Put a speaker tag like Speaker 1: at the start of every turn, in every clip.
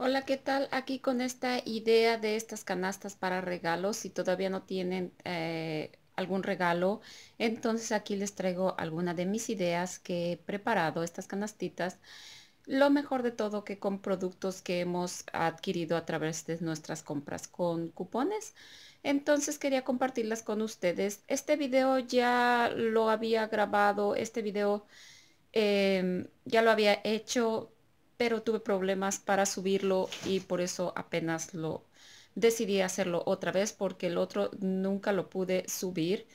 Speaker 1: Hola, ¿qué tal? Aquí con esta idea de estas canastas para regalos, si todavía no tienen eh, algún regalo, entonces aquí les traigo alguna de mis ideas que he preparado, estas canastitas. Lo mejor de todo que con productos que hemos adquirido a través de nuestras compras con cupones. Entonces quería compartirlas con ustedes. Este video ya lo había grabado, este video em, ya lo había hecho pero tuve problemas para subirlo y por eso apenas lo decidí hacerlo otra vez porque el otro nunca lo pude subir.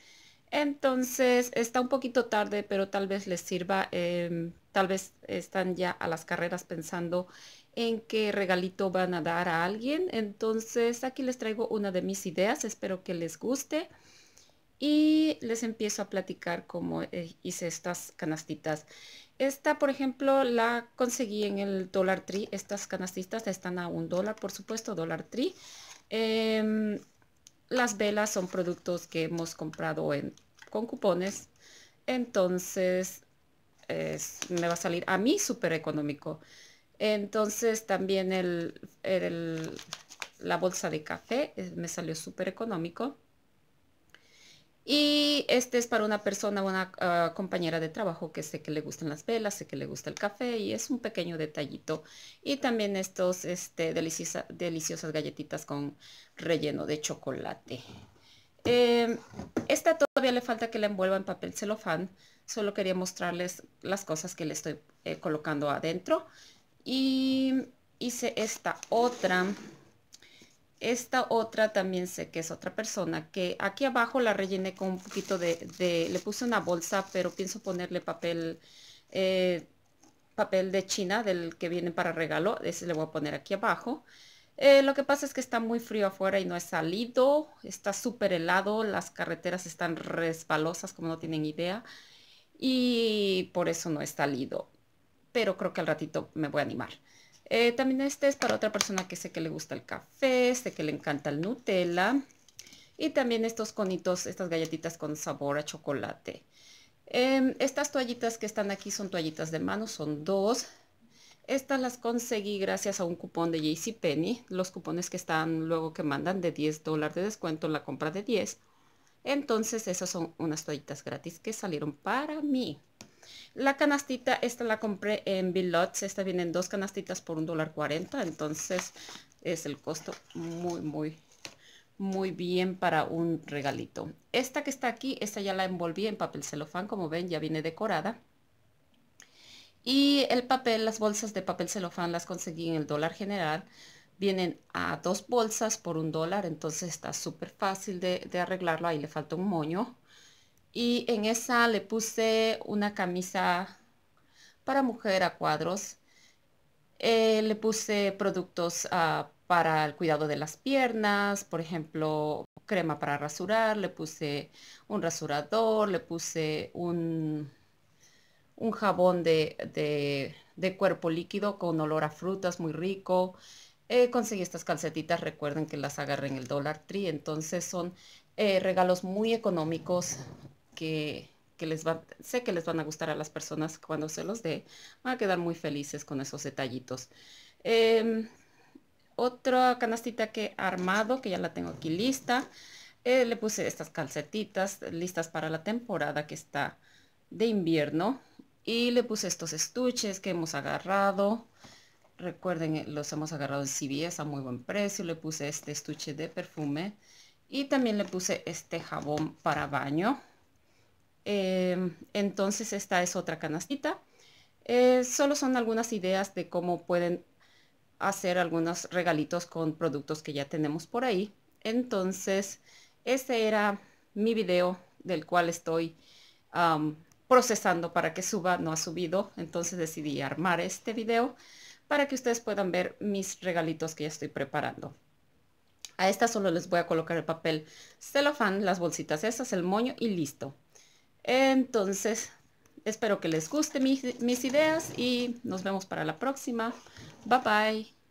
Speaker 1: Entonces está un poquito tarde, pero tal vez les sirva. Em, tal vez están ya a las carreras pensando en qué regalito van a dar a alguien. Entonces aquí les traigo una de mis ideas. Espero que les guste. Y les empiezo a platicar cómo eh, hice estas canastitas. Esta, por ejemplo, la conseguí en el Dollar Tree. Estas canastitas están a un dólar, por supuesto, Dollar Tree. Em, las velas son productos que hemos comprado con cupones. Entonces, me va a salir a mí súper económico. Entonces, también la bolsa de café eh, me salió súper económico. Y este es para una persona, una ah, compañera de trabajo que sé que le gustan las velas, sé que le gusta el café y es un pequeño detallito. Y también estos este, deliciosas galletitas con relleno de chocolate. Eh, esta todavía le falta que la envuelva en papel celofán. Solo quería mostrarles las cosas que le estoy eh, colocando adentro. Y hice esta otra esta otra también sé que es otra persona, que aquí abajo la rellené con un poquito de, le puse una bolsa, pero pienso ponerle papel, eh, papel de China, del que viene para regalo, ese le voy a poner aquí abajo. Eh, lo que pasa es que está muy frío afuera y no es salido, está súper helado, las carreteras están resbalosas como no tienen idea y por eso no es salido, pero creo que al ratito me voy a animar. Eh, también este es para otra persona que sé que le gusta el café, sé que le encanta el Nutella. Y también estos conitos, estas galletitas con sabor a chocolate. Em, estas toallitas que están aquí son toallitas de mano, son dos. Estas las conseguí gracias a un cupón de Penny. los cupones que están luego que mandan de 10 dólares de descuento en la compra de 10. Entonces esas son unas toallitas gratis que salieron para mí. La canastita, esta la compré en Billots. Esta vienen dos canastitas por un dólar cuarenta. Entonces es el costo muy, muy, muy bien para un regalito. Esta que está aquí, esta ya la envolví en papel celofán. Como ven, ya viene decorada. Y el papel, las bolsas de papel celofán las conseguí en el dólar general. Vienen a dos bolsas por un dólar, entonces está súper fácil de, de arreglarlo. Ahí le falta un moño y en esa le puse una camisa para mujer a cuadros. Eh, le puse productos ah, para el cuidado de las piernas, por ejemplo, crema para rasurar, le puse un rasurador, le puse un, un jabón de, cuerpo líquido con olor a frutas muy rico. Eh, conseguí estas calcetitas, recuerden que las agarré en el Dollar Tree, entonces son eh, regalos muy económicos que, les va, sé que les van a gustar a las personas cuando se los dé. Van a quedar muy felices con esos detallitos. Em, otra canastita que he armado, que ya la tengo aquí lista. Eh, le puse estas calcetitas listas para la temporada que está de invierno. Y le puse estos estuches que hemos agarrado. Recuerden, eh, los hemos agarrado en CVS a muy buen precio. Le puse este estuche de perfume. Y también le puse este jabón para baño. Em, entonces esta es otra canastita. Eh, solo son algunas ideas de cómo pueden hacer algunos regalitos con productos que ya tenemos por ahí. Entonces, este era mi video del cual estoy procesando para que suba, no ha subido. Entonces decidí armar este video para que ustedes puedan ver mis regalitos que ya estoy preparando. A esta solo les voy a colocar el papel celofán, las bolsitas esas, el moño y listo. Entonces, espero que les guste mis ideas y nos vemos para la próxima. Bye bye.